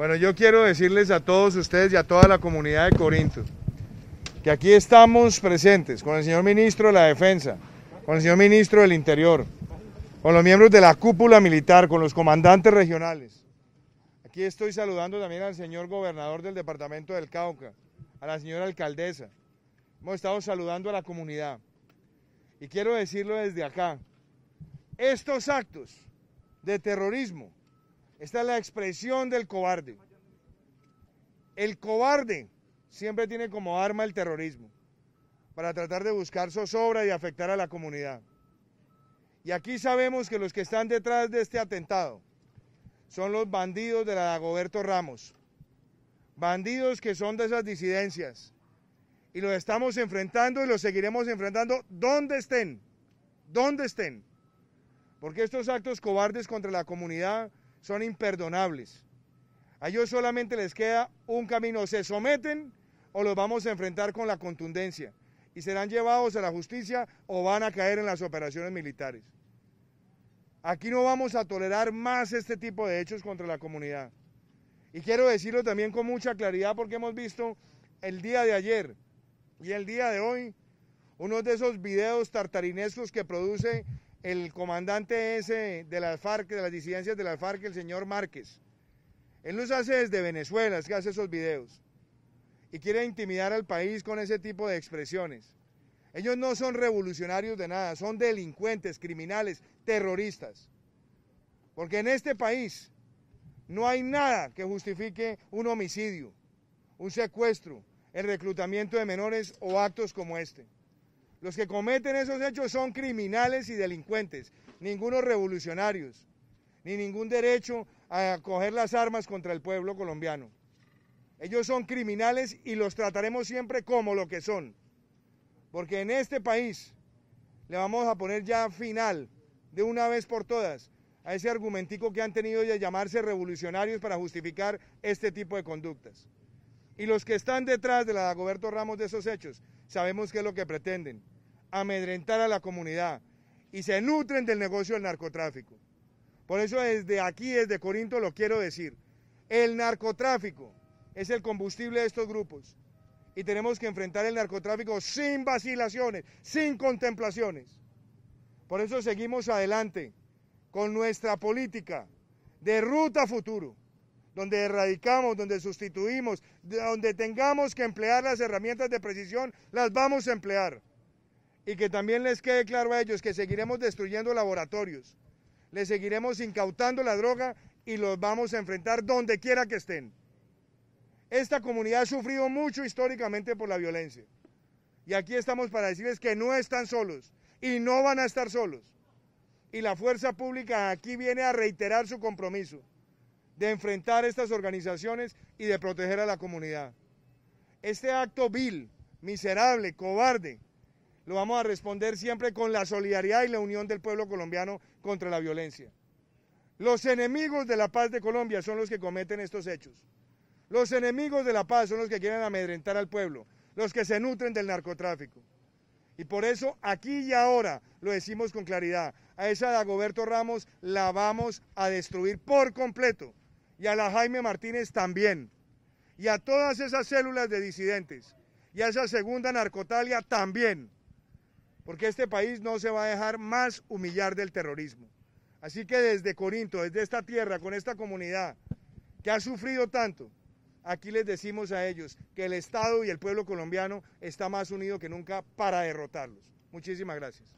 Bueno, yo quiero decirles a todos ustedes y a toda la comunidad de Corinto que aquí estamos presentes con el señor ministro de la Defensa, con el señor ministro del Interior, con los miembros de la cúpula militar, con los comandantes regionales. Aquí estoy saludando también al señor gobernador del departamento del Cauca, a la señora alcaldesa. Hemos estado saludando a la comunidad. Y quiero decirlo desde acá, estos actos de terrorismo esta es la expresión del cobarde. El cobarde siempre tiene como arma el terrorismo para tratar de buscar zozobra y afectar a la comunidad. Y aquí sabemos que los que están detrás de este atentado son los bandidos de la Dagoberto Ramos, bandidos que son de esas disidencias. Y los estamos enfrentando y los seguiremos enfrentando donde estén, donde estén. Porque estos actos cobardes contra la comunidad son imperdonables. A ellos solamente les queda un camino, se someten o los vamos a enfrentar con la contundencia y serán llevados a la justicia o van a caer en las operaciones militares. Aquí no vamos a tolerar más este tipo de hechos contra la comunidad. Y quiero decirlo también con mucha claridad porque hemos visto el día de ayer y el día de hoy uno de esos videos tartarinescos que produce el comandante ese de las FARC, de las disidencias de las FARC, el señor Márquez. Él los hace desde Venezuela, es que hace esos videos. Y quiere intimidar al país con ese tipo de expresiones. Ellos no son revolucionarios de nada, son delincuentes, criminales, terroristas. Porque en este país no hay nada que justifique un homicidio, un secuestro, el reclutamiento de menores o actos como este. Los que cometen esos hechos son criminales y delincuentes, ningunos revolucionarios, ni ningún derecho a coger las armas contra el pueblo colombiano. Ellos son criminales y los trataremos siempre como lo que son, porque en este país le vamos a poner ya final de una vez por todas a ese argumentico que han tenido de llamarse revolucionarios para justificar este tipo de conductas. Y los que están detrás de la de Ramos de esos hechos, sabemos qué es lo que pretenden amedrentar a la comunidad y se nutren del negocio del narcotráfico. Por eso desde aquí, desde Corinto, lo quiero decir. El narcotráfico es el combustible de estos grupos y tenemos que enfrentar el narcotráfico sin vacilaciones, sin contemplaciones. Por eso seguimos adelante con nuestra política de ruta futuro, donde erradicamos, donde sustituimos, donde tengamos que emplear las herramientas de precisión, las vamos a emplear y que también les quede claro a ellos que seguiremos destruyendo laboratorios, les seguiremos incautando la droga y los vamos a enfrentar donde quiera que estén. Esta comunidad ha sufrido mucho históricamente por la violencia. Y aquí estamos para decirles que no están solos y no van a estar solos. Y la fuerza pública aquí viene a reiterar su compromiso de enfrentar estas organizaciones y de proteger a la comunidad. Este acto vil, miserable, cobarde, lo vamos a responder siempre con la solidaridad y la unión del pueblo colombiano contra la violencia. Los enemigos de la paz de Colombia son los que cometen estos hechos. Los enemigos de la paz son los que quieren amedrentar al pueblo, los que se nutren del narcotráfico. Y por eso aquí y ahora lo decimos con claridad, a esa Dagoberto Ramos la vamos a destruir por completo y a la Jaime Martínez también y a todas esas células de disidentes y a esa segunda narcotalia también porque este país no se va a dejar más humillar del terrorismo. Así que desde Corinto, desde esta tierra, con esta comunidad que ha sufrido tanto, aquí les decimos a ellos que el Estado y el pueblo colombiano está más unido que nunca para derrotarlos. Muchísimas gracias.